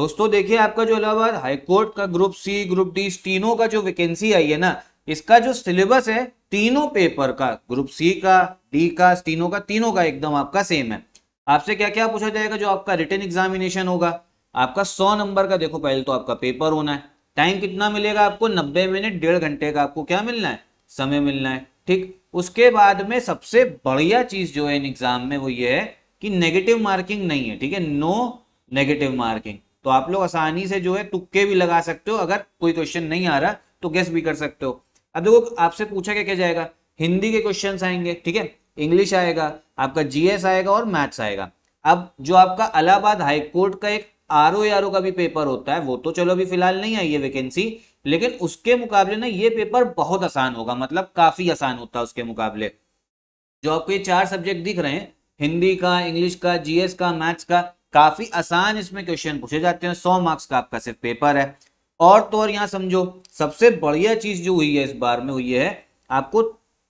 दोस्तों देखिए आपका जो इलाहाबाद हाईकोर्ट का ग्रुप सी ग्रुप डी तीनों का जो वैकेंसी आई है ना इसका जो सिलेबस है तीनों पेपर का ग्रुप सी का डी का तीनों का तीनों का एकदम आपका सेम है आपसे क्या क्या पूछा जाएगा जो आपका रिटर्न एग्जामिनेशन होगा आपका सौ नंबर का देखो पहले तो आपका पेपर होना है टाइम कितना मिलेगा आपको नब्बे मिनट डेढ़ घंटे का आपको क्या मिलना है समय मिलना है ठीक उसके बाद में सबसे बढ़िया चीज जो है इन एग्जाम में वो ये है कि नेगेटिव मार्किंग नहीं है ठीक है नो नेगेटिव मार्किंग तो आप लोग आसानी से जो है तुक्के भी लगा सकते हो अगर कोई क्वेश्चन नहीं आ रहा तो गेस भी कर सकते हो अब देखो आपसे पूछा क्या क्या जाएगा हिंदी के क्वेश्चन आएंगे ठीक है इंग्लिश आएगा आपका जीएस आएगा और मैथ्स आएगा अब जो आपका अलाहाबाद हाईकोर्ट का एक आर ओ आर ओ का भी पेपर होता है वो तो चलो अभी फिलहाल नहीं आई है वैकेंसी लेकिन उसके मुकाबले ना ये पेपर बहुत आसान होगा मतलब काफी आसान होता है उसके मुकाबले जो आपको ये चार सब्जेक्ट दिख रहे हैं हिंदी का इंग्लिश का जीएस का मैथ्स का काफी आसान इसमें क्वेश्चन पूछे जाते हैं सौ मार्क्स का आपका सिर्फ पेपर है और तो और यहाँ समझो सबसे बढ़िया चीज जो हुई है इस बार में हुई है आपको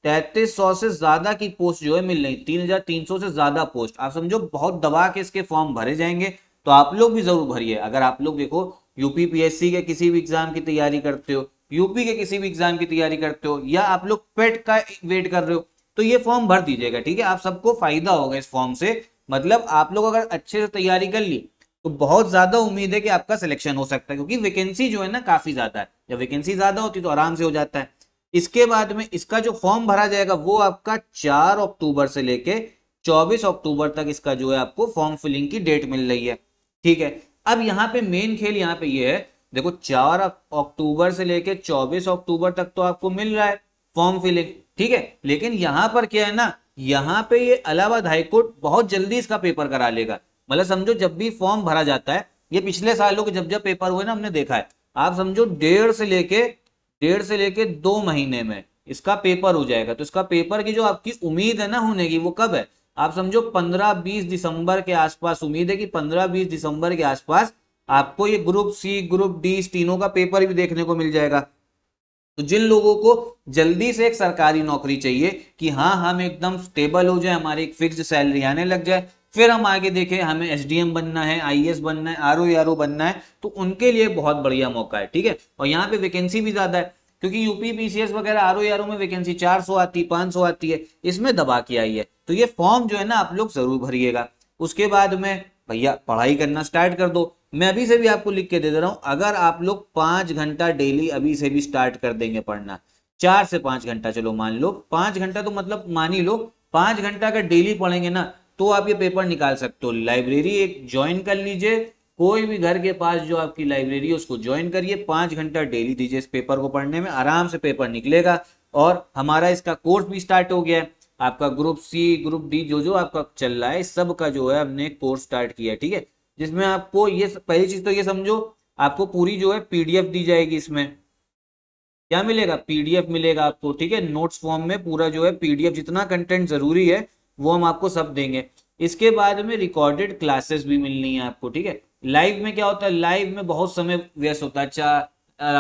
तैतीस सौ से ज्यादा की पोस्ट जो है मिल रही तीन हजार तीन सौ से ज्यादा पोस्ट आप समझो बहुत दबा के इसके फॉर्म भरे जाएंगे तो आप लोग भी जरूर भरिए अगर आप लोग देखो यूपीपीएससी के किसी भी एग्जाम की तैयारी करते हो यूपी के किसी भी एग्जाम की तैयारी करते हो या आप लोग पेट e का वेट कर रहे हो तो ये फॉर्म भर दीजिएगा ठीक है आप सबको फायदा होगा इस फॉर्म से मतलब आप लोग अगर अच्छे से तैयारी कर ली तो बहुत ज्यादा उम्मीद है कि आपका सिलेक्शन हो सकता है क्योंकि वैकेंसी जो है ना काफी ज्यादा है जब वैकेंसी ज्यादा होती है तो आराम से हो जाता है इसके बाद में इसका जो फॉर्म भरा जाएगा वो आपका चार अक्टूबर से लेके चौबीस अक्टूबर तक इसका जो है आपको फॉर्म फिलिंग की डेट मिल रही है ठीक है अब यहाँ पे मेन खेल यहाँ पे ये यह है देखो चार अक्टूबर से लेके चौबीस अक्टूबर तक तो आपको मिल रहा है फॉर्म फिलिंग ठीक है लेकिन यहाँ पर क्या है ना यहाँ पे ये इलाहाबाद हाईकोर्ट बहुत जल्दी इसका पेपर करा लेगा मतलब समझो जब भी फॉर्म भरा जाता है ये पिछले सालों के जब जब पेपर हुए ना हमने देखा है आप समझो डेढ़ से लेके डेढ़ से लेके दो महीने में इसका पेपर हो जाएगा तो इसका पेपर की जो आपकी उम्मीद है ना होने की वो कब है आप समझो 15-20 दिसंबर के आसपास उम्मीद है कि 15-20 दिसंबर के आसपास आपको ये ग्रुप सी ग्रुप डी तीनों का पेपर भी देखने को मिल जाएगा तो जिन लोगों को जल्दी से एक सरकारी नौकरी चाहिए कि हाँ हम एकदम स्टेबल हो जाए हमारी एक फिक्स सैलरी आने लग जाए फिर हम आगे देखें हमें एस बनना है आई e बनना है आर ओ e बनना है तो उनके लिए बहुत बढ़िया मौका है ठीक है और यहाँ पे वैकेंसी भी ज्यादा है क्योंकि यूपी पीसीएस वगैरह आर ओ e में वैकेंसी 400 आती है 500 आती है इसमें दबा के आई है तो ये फॉर्म जो है ना आप लोग जरूर भरिएगा उसके बाद में भैया पढ़ाई करना स्टार्ट कर दो मैं अभी से भी आपको लिख के दे दे रहा हूं अगर आप लोग पांच घंटा डेली अभी से भी स्टार्ट कर देंगे पढ़ना चार से पांच घंटा चलो मान लो पांच घंटा तो मतलब मान ही लो पांच घंटा अगर डेली पढ़ेंगे ना तो आप ये पेपर निकाल सकते हो लाइब्रेरी एक ज्वाइन कर लीजिए कोई भी घर के पास जो आपकी लाइब्रेरी है उसको ज्वाइन करिए पांच घंटा डेली दीजिए इस पेपर को पढ़ने में आराम से पेपर निकलेगा और हमारा इसका कोर्स भी स्टार्ट हो गया है आपका ग्रुप सी ग्रुप डी जो जो आपका चल रहा है सब का जो है हमने कोर्स स्टार्ट किया है ठीक है जिसमें आपको ये पहली चीज तो ये समझो आपको पूरी जो है पीडीएफ दी जाएगी इसमें क्या मिलेगा पीडीएफ मिलेगा आपको ठीक है नोट्स फॉर्म में पूरा जो है पीडीएफ जितना कंटेंट जरूरी है वो हम आपको सब देंगे इसके बाद में रिकॉर्डेड क्लासेस भी मिलनी है आपको ठीक है लाइव में क्या होता है लाइव में बहुत समय व्यस्त होता है अच्छा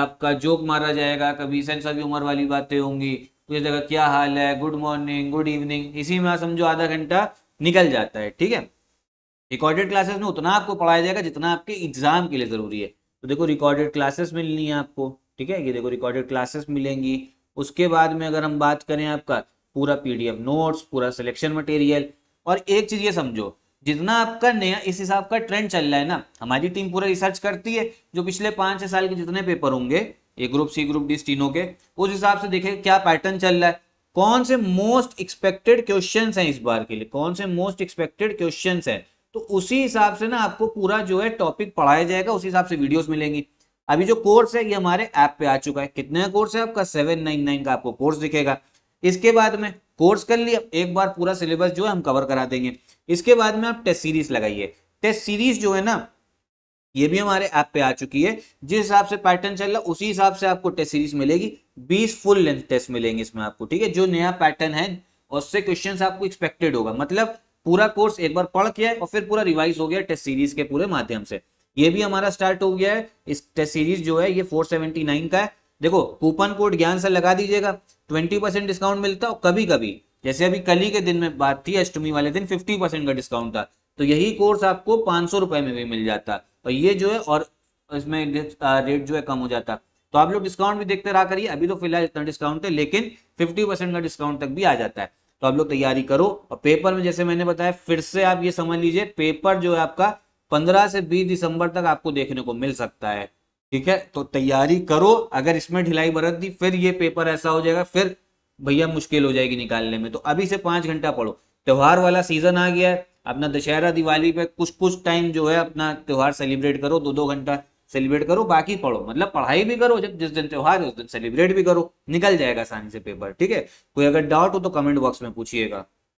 आपका जोक मारा जाएगा कभी सेंस ऑफ ह्यूमर वाली बातें होंगी कुछ तो जगह क्या हाल है गुड मॉर्निंग गुड इवनिंग इसी में समझो आधा घंटा निकल जाता है ठीक है रिकॉर्डेड क्लासेस में उतना आपको पढ़ाया जाएगा जितना आपके एग्जाम के लिए ज़रूरी है तो देखो रिकॉर्डेड क्लासेस मिलनी है आपको ठीक है ये देखो रिकॉर्डेड क्लासेस मिलेंगी उसके बाद में अगर हम बात करें आपका पूरा पीडीएफ नोट्स पूरा सिलेक्शन मटेरियल और एक चीज़ ये समझो जितना आपका नया इस हिसाब का ट्रेंड चल रहा है ना हमारी टीम पूरा रिसर्च करती है जो पिछले पांच छह साल के जितने पेपर होंगे A group C group D तीनों के उस हिसाब से देखे क्या पैटर्न चल रहा है कौन से मोस्ट एक्सपेक्टेड क्वेश्चन हैं इस बार के लिए कौन से मोस्ट एक्सपेक्टेड क्वेश्चन हैं तो उसी हिसाब से ना आपको पूरा जो है टॉपिक पढ़ाया जाएगा उसी हिसाब से वीडियोस मिलेंगी अभी जो कोर्स है ये हमारे ऐप पे आ चुका है कितने का कोर्स है आपका सेवन नाइन नाइन का आपको कोर्स दिखेगा इसके बाद में कोर्स कर लिया एक बार पूरा सिलेबस जो है हम कवर करा देंगे इसके बाद में आप टेस्ट सीरीज लगाइए टेस्ट सीरीज जो है ना ये भी हमारे ऐप पे आ चुकी है जिस हिसाब से पैटर्न चल रहा है उसी हिसाब से आपको टेस्ट सीरीज मिलेगी बीस फुल लेंथ टेस्ट मिलेंगे इसमें आपको ठीक है जो नया पैटर्न है उससे क्वेश्चन आपको एक्सपेक्टेड होगा मतलब पूरा कोर्स एक बार पढ़ के और फिर पूरा रिवाइज हो गया टेस्ट सीरीज के पूरे माध्यम से ये भी हमारा स्टार्ट हो गया है इस टेस्ट सीरीज जो है ये 479 का है देखो कूपन कोड ज्ञान से लगा दीजिएगा 20 परसेंट डिस्काउंट मिलता है और कभी कभी जैसे अभी कल ही के दिन में बात थी अष्टमी वाले दिन 50 परसेंट का डिस्काउंट था तो यही कोर्स आपको सौ रुपए में भी मिल जाता और ये जो है और इसमें रेट जो है कम हो जाता तो आप लोग डिस्काउंट भी देखते रहा करिए अभी तो फिलहाल इतना डिस्काउंट है लेकिन फिफ्टी परसेंट का डिस्काउंट तक भी आ जाता है तो आप लोग तैयारी करो और पेपर में जैसे मैंने बताया फिर से आप ये समझ लीजिए पेपर जो है आपका पंद्रह से बीस दिसंबर तक आपको देखने को मिल सकता है ठीक है तो तैयारी करो अगर इसमें ढिलाई बरत दी फिर ये पेपर ऐसा हो जाएगा फिर भैया मुश्किल हो जाएगी निकालने में तो अभी से पांच घंटा पढ़ो त्योहार वाला सीजन आ गया है अपना दशहरा दिवाली पे कुछ कुछ टाइम जो है अपना त्योहार सेलिब्रेट करो दो दो घंटा सेलिब्रेट करो बाकी पढ़ो मतलब पढ़ाई भी करो जब जिस दिन त्यौहार है उस दिन सेलिब्रेट भी करो निकल जाएगा आसानी से पेपर ठीक है कोई अगर डाउट हो तो कमेंट बॉक्स में पूछिएगा